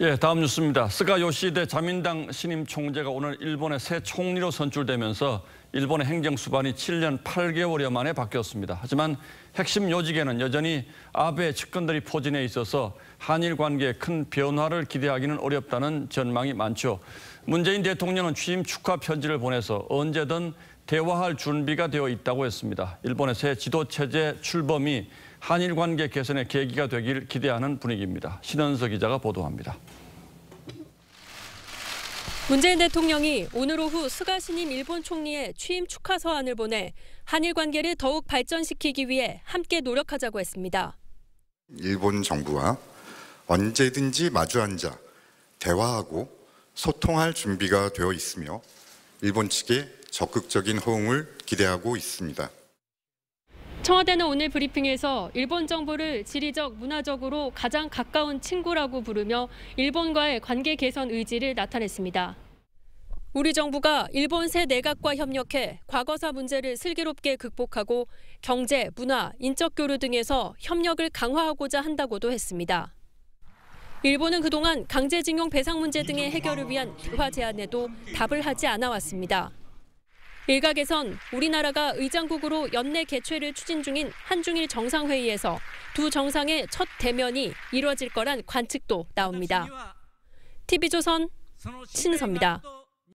예, 다음 뉴스입니다. 스가 요시대 자민당 신임 총재가 오늘 일본의 새 총리로 선출되면서 일본의 행정수반이 7년 8개월여 만에 바뀌었습니다. 하지만 핵심 요직에는 여전히 아베 측근들이 포진해 있어서 한일 관계에 큰 변화를 기대하기는 어렵다는 전망이 많죠. 문재인 대통령은 취임 축하 편지를 보내서 언제든 대화할 준비가 되어 있다고 했습니다. 일본의 새 지도체제 출범이 한일 관계 개선의 계기가 되길 기대하는 분위기입니다. 신은석 기자가 보도합니다. 문재인 대통령이 오늘 오후 스가 신임 일본 총리의 취임 축하 서한을 보내 한일 관계를 더욱 발전시키기 위해 함께 노력하자고 했습니다. 일본 정부와 언제든지 마주 앉아 대화하고 소통할 준비가 되어 있으며 일본 측의 적극적인 호응을 기대하고 있습니다. 청와대는 오늘 브리핑에서 일본 정부를 지리적, 문화적으로 가장 가까운 친구라고 부르며 일본과의 관계 개선 의지를 나타냈습니다. 우리 정부가 일본 새 내각과 협력해 과거사 문제를 슬기롭게 극복하고 경제, 문화, 인적 교류 등에서 협력을 강화하고자 한다고도 했습니다. 일본은 그동안 강제징용 배상 문제 등의 해결을 위한 대화 제안에도 답을 하지 않아 왔습니다. 일각에선 우리나라가 의장국으로 연내 개최를 추진 중인 한중일 정상회의에서 두 정상의 첫 대면이 이뤄질 거란 관측도 나옵니다. TV조선 신선입니다